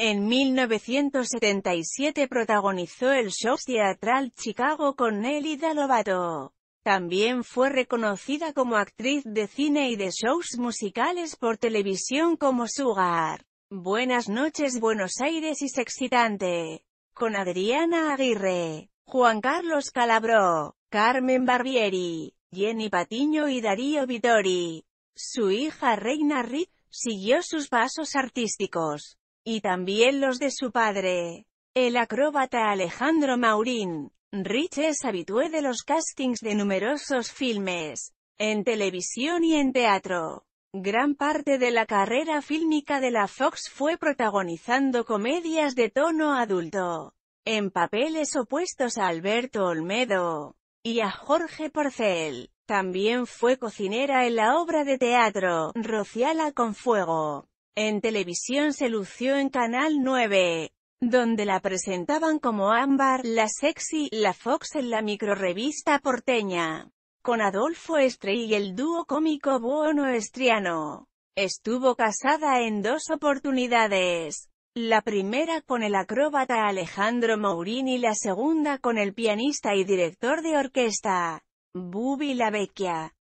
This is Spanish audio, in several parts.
En 1977 protagonizó el show teatral Chicago con Nelly Lovato. También fue reconocida como actriz de cine y de shows musicales por televisión como Sugar, Buenas noches Buenos Aires y Excitante, con Adriana Aguirre, Juan Carlos Calabró, Carmen Barbieri, Jenny Patiño y Darío Vitori. Su hija Reina Rick siguió sus pasos artísticos y también los de su padre. El acróbata Alejandro Maurín. Rich es habitué de los castings de numerosos filmes, en televisión y en teatro. Gran parte de la carrera fílmica de la Fox fue protagonizando comedias de tono adulto, en papeles opuestos a Alberto Olmedo y a Jorge Porcel. También fue cocinera en la obra de teatro, Rociala con Fuego, en televisión se lució en Canal 9, donde la presentaban como Ámbar, la sexy, la Fox en la microrevista porteña, con Adolfo Estre y el dúo cómico Buono Estriano. Estuvo casada en dos oportunidades. La primera con el acróbata Alejandro Mourín y la segunda con el pianista y director de orquesta, Bubi La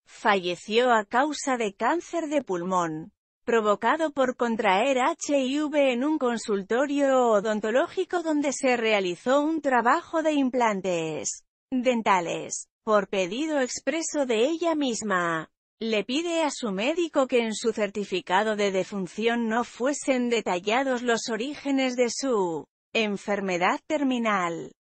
Falleció a causa de cáncer de pulmón provocado por contraer HIV en un consultorio odontológico donde se realizó un trabajo de implantes dentales, por pedido expreso de ella misma. Le pide a su médico que en su certificado de defunción no fuesen detallados los orígenes de su enfermedad terminal.